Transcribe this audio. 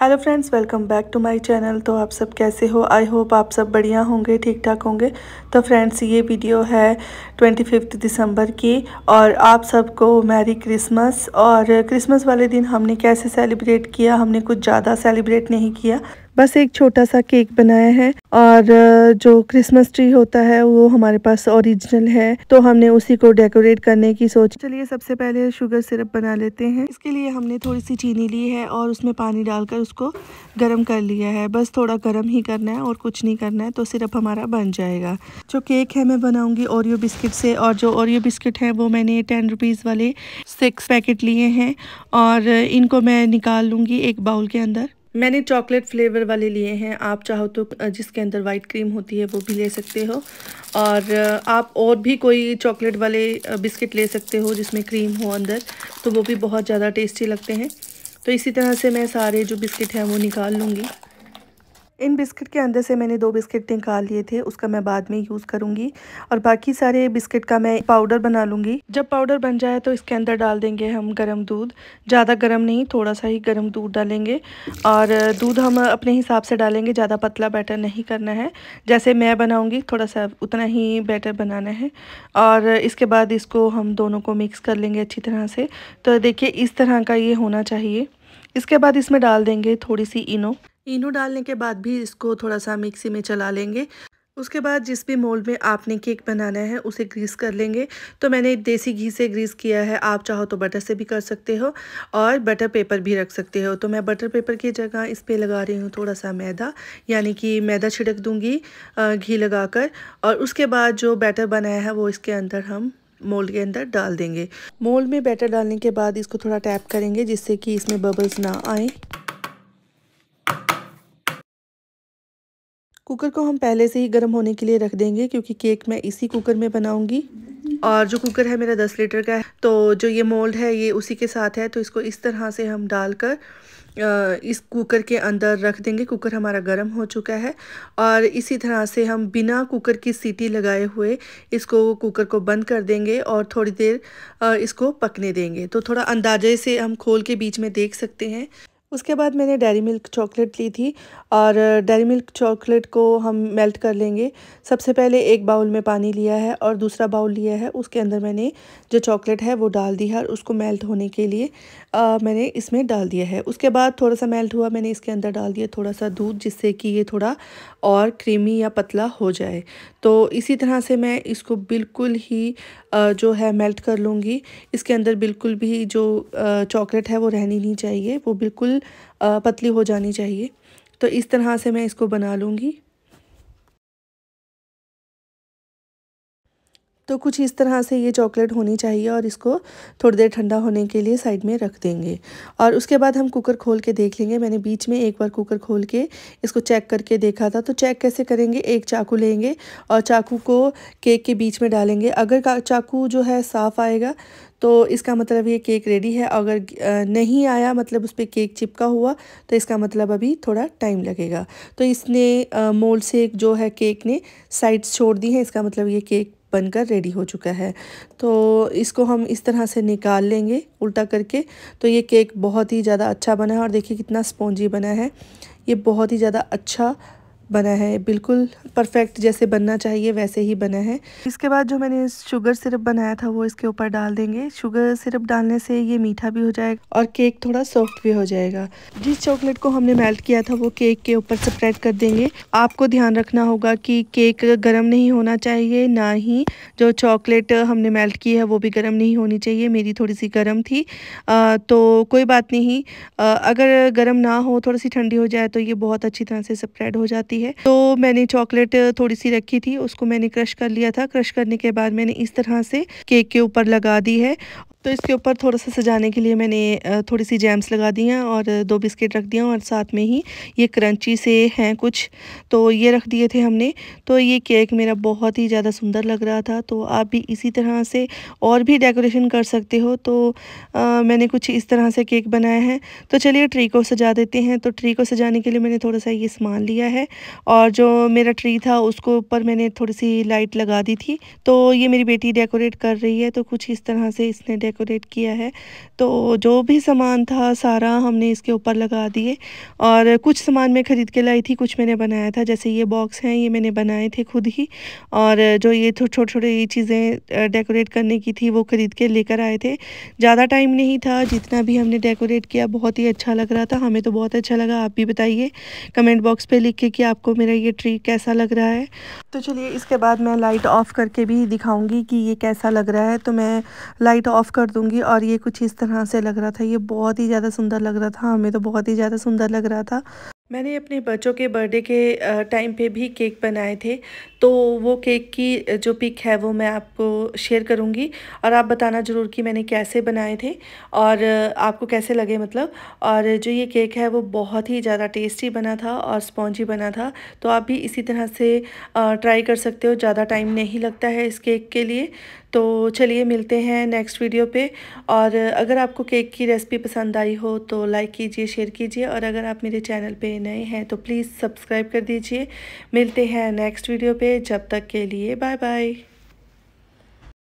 hello friends welcome back to my channel तो आप सब कैसे हो आई होप आप सब बढ़िया होंगे ठीक ठाक होंगे तो फ्रेंड्स ये वीडियो है ट्वेंटी फिफ्थ दिसंबर की और आप सबको मैरी क्रिसमस और क्रिसमस वाले दिन हमने कैसे सेलिब्रेट किया हमने कुछ ज़्यादा सेलिब्रेट नहीं किया बस एक छोटा सा केक बनाया है और जो क्रिसमस ट्री होता है वो हमारे पास ओरिजिनल है तो हमने उसी को डेकोरेट करने की सोच चलिए सबसे पहले शुगर सिरप बना लेते हैं इसके लिए हमने थोड़ी सी चीनी ली है और उसमें पानी डालकर उसको गर्म कर लिया है बस थोड़ा गर्म ही करना है और कुछ नहीं करना है तो सिरप हमारा बन जाएगा जो केक है मैं बनाऊंगी ओरियो बिस्किट से और जो ओरियो बिस्किट है वो मैंने टेन रुपीज़ वाले सिक्स पैकेट लिए हैं और इनको मैं निकाल लूँगी एक बाउल के अंदर मैंने चॉकलेट फ्लेवर वाले लिए हैं आप चाहो तो जिसके अंदर वाइट क्रीम होती है वो भी ले सकते हो और आप और भी कोई चॉकलेट वाले बिस्किट ले सकते हो जिसमें क्रीम हो अंदर तो वो भी बहुत ज़्यादा टेस्टी लगते हैं तो इसी तरह से मैं सारे जो बिस्किट हैं वो निकाल लूँगी इन बिस्किट के अंदर से मैंने दो बिस्किट निकाल लिए थे उसका मैं बाद में यूज़ करूँगी और बाकी सारे बिस्किट का मैं पाउडर बना लूँगी जब पाउडर बन जाए तो इसके अंदर डाल देंगे हम गर्म दूध ज़्यादा गर्म नहीं थोड़ा सा ही गर्म दूध डालेंगे और दूध हम अपने हिसाब से डालेंगे ज़्यादा पतला बैटर नहीं करना है जैसे मैं बनाऊँगी थोड़ा सा उतना ही बैटर बनाना है और इसके बाद इसको हम दोनों को मिक्स कर लेंगे अच्छी तरह से तो देखिए इस तरह का ये होना चाहिए इसके बाद इसमें डाल देंगे थोड़ी सी इनो इनो डालने के बाद भी इसको थोड़ा सा मिक्सी में चला लेंगे उसके बाद जिस भी मोल्ड में आपने केक बनाना है उसे ग्रीस कर लेंगे तो मैंने देसी घी से ग्रीस किया है आप चाहो तो बटर से भी कर सकते हो और बटर पेपर भी रख सकते हो तो मैं बटर पेपर की जगह इस पर लगा रही हूँ थोड़ा सा मैदा यानी कि मैदा छिड़क दूँगी घी लगाकर और उसके बाद जो बैटर बनाया है वो इसके अंदर हम मोल्ड के अंदर डाल देंगे मोल्ड में बैटर डालने के बाद इसको थोड़ा टैप करेंगे जिससे कि इसमें बबल्स ना आए कुकर को हम पहले से ही गर्म होने के लिए रख देंगे क्योंकि केक मैं इसी कुकर में बनाऊंगी और जो कुकर है मेरा दस लीटर का है तो जो ये मोल्ड है ये उसी के साथ है तो इसको इस तरह से हम डालकर इस कुकर के अंदर रख देंगे कुकर हमारा गर्म हो चुका है और इसी तरह से हम बिना कुकर की सीटी लगाए हुए इसको कुकर को बंद कर देंगे और थोड़ी देर इसको पकने देंगे तो थोड़ा अंदाजे से हम खोल के बीच में देख सकते हैं उसके बाद मैंने डेरी मिल्क चॉकलेट ली थी और डेरी मिल्क चॉकलेट को हम मेल्ट कर लेंगे सबसे पहले एक बाउल में पानी लिया है और दूसरा बाउल लिया है उसके अंदर मैंने जो चॉकलेट है वो डाल दी है और उसको मेल्ट होने के लिए आ, मैंने इसमें डाल दिया है उसके बाद थोड़ा सा मेल्ट हुआ मैंने इसके अंदर डाल दिया थोड़ा सा दूध जिससे कि ये थोड़ा और क्रीमी या पतला हो जाए तो इसी तरह से मैं इसको बिल्कुल ही जो है मेल्ट कर लूँगी इसके अंदर बिल्कुल भी जो चॉकलेट है वो रहनी नहीं चाहिए वो बिल्कुल पतली हो जानी चाहिए तो इस तरह से मैं इसको बना लूँगी तो कुछ इस तरह से ये चॉकलेट होनी चाहिए और इसको थोड़ी देर ठंडा होने के लिए साइड में रख देंगे और उसके बाद हम कुकर खोल के देख लेंगे मैंने बीच में एक बार कुकर खोल के इसको चेक करके देखा था तो चेक कैसे करेंगे एक चाकू लेंगे और चाकू को केक के बीच में डालेंगे अगर चाकू जो है साफ़ आएगा तो इसका मतलब ये केक रेडी है अगर नहीं आया मतलब उस पर केक चिपका हुआ तो इसका मतलब अभी थोड़ा टाइम लगेगा तो इसने मोल्ड से जो है केक ने साइड्स छोड़ दी हैं इसका मतलब ये केक बनकर रेडी हो चुका है तो इसको हम इस तरह से निकाल लेंगे उल्टा करके तो ये केक बहुत ही ज़्यादा अच्छा बना है और देखिए कितना स्पॉन्जी बना है ये बहुत ही ज़्यादा अच्छा बना है बिल्कुल परफेक्ट जैसे बनना चाहिए वैसे ही बना है इसके बाद जो मैंने शुगर सिरप बनाया था वो इसके ऊपर डाल देंगे शुगर सिरप डालने से ये मीठा भी हो जाएगा और केक थोड़ा सॉफ्ट भी हो जाएगा जिस चॉकलेट को हमने मेल्ट किया था वो केक के ऊपर स्प्रेड कर देंगे आपको ध्यान रखना होगा कि केक गर्म नहीं होना चाहिए ना ही जो चॉकलेट हमने मेल्ट की है वो भी गर्म नहीं होनी चाहिए मेरी थोड़ी सी गर्म थी आ, तो कोई बात नहीं आ, अगर गर्म ना हो थोड़ी सी ठंडी हो जाए तो ये बहुत अच्छी तरह से स्प्रेड हो जाती जाती है तो मैंने चॉकलेट थोड़ी सी रखी थी उसको मैंने क्रश कर लिया था क्रश करने के बाद मैंने इस तरह से केक के ऊपर लगा दी है तो इसके ऊपर थोड़ा सा सजाने के लिए मैंने थोड़ी सी जैम्स लगा दी हैं और दो बिस्किट रख दिया और साथ में ही ये क्रंची से हैं कुछ तो ये रख दिए थे हमने तो ये केक मेरा बहुत ही ज़्यादा सुंदर लग रहा था तो आप भी इसी तरह से और भी डेकोरेशन कर सकते हो तो आ, मैंने कुछ इस तरह से केक बनाया है तो चलिए ट्री को सजा देते हैं तो ट्री को सजाने के लिए मैंने थोड़ा सा ये सामान लिया है और जो मेरा ट्री था उसको ऊपर मैंने थोड़ी सी लाइट लगा दी थी तो ये मेरी बेटी डेकोरेट कर रही है तो कुछ इस तरह से इसने डेकोरेट किया है तो जो भी सामान था सारा हमने इसके ऊपर लगा दिए और कुछ सामान मैं ख़रीद के लाई थी कुछ मैंने बनाया था जैसे ये बॉक्स हैं ये मैंने बनाए थे खुद ही और जो ये छोटे छोटे ये चीज़ें डेकोरेट करने की थी वो ख़रीद के लेकर आए थे ज़्यादा टाइम नहीं था जितना भी हमने डेकोरेट किया बहुत ही अच्छा लग रहा था हमें तो बहुत अच्छा लगा आप भी बताइए कमेंट बॉक्स पर लिख के कि आपको मेरा ये ट्री कैसा लग रहा है तो चलिए इसके बाद मैं लाइट ऑफ़ करके भी दिखाऊँगी कि ये कैसा लग रहा है तो मैं लाइट ऑफ़ कर दूँगी और ये कुछ इस तरह से लग रहा था ये बहुत ही ज़्यादा सुंदर लग रहा था हमें तो बहुत ही ज़्यादा सुंदर लग रहा था मैंने अपने बच्चों के बर्थडे के टाइम पे भी केक बनाए थे तो वो केक की जो पिक है वो मैं आपको शेयर करूँगी और आप बताना ज़रूर कि मैंने कैसे बनाए थे और आपको कैसे लगे मतलब और जो ये केक है वो बहुत ही ज़्यादा टेस्टी बना था और स्पॉन्जी बना था तो आप भी इसी तरह से ट्राई कर सकते हो ज़्यादा टाइम नहीं लगता है इस केक के लिए तो चलिए मिलते हैं नेक्स्ट वीडियो पे और अगर आपको केक की रेसिपी पसंद आई हो तो लाइक कीजिए शेयर कीजिए और अगर आप मेरे चैनल पे नए हैं तो प्लीज़ सब्सक्राइब कर दीजिए मिलते हैं नेक्स्ट वीडियो पे जब तक के लिए बाय बाय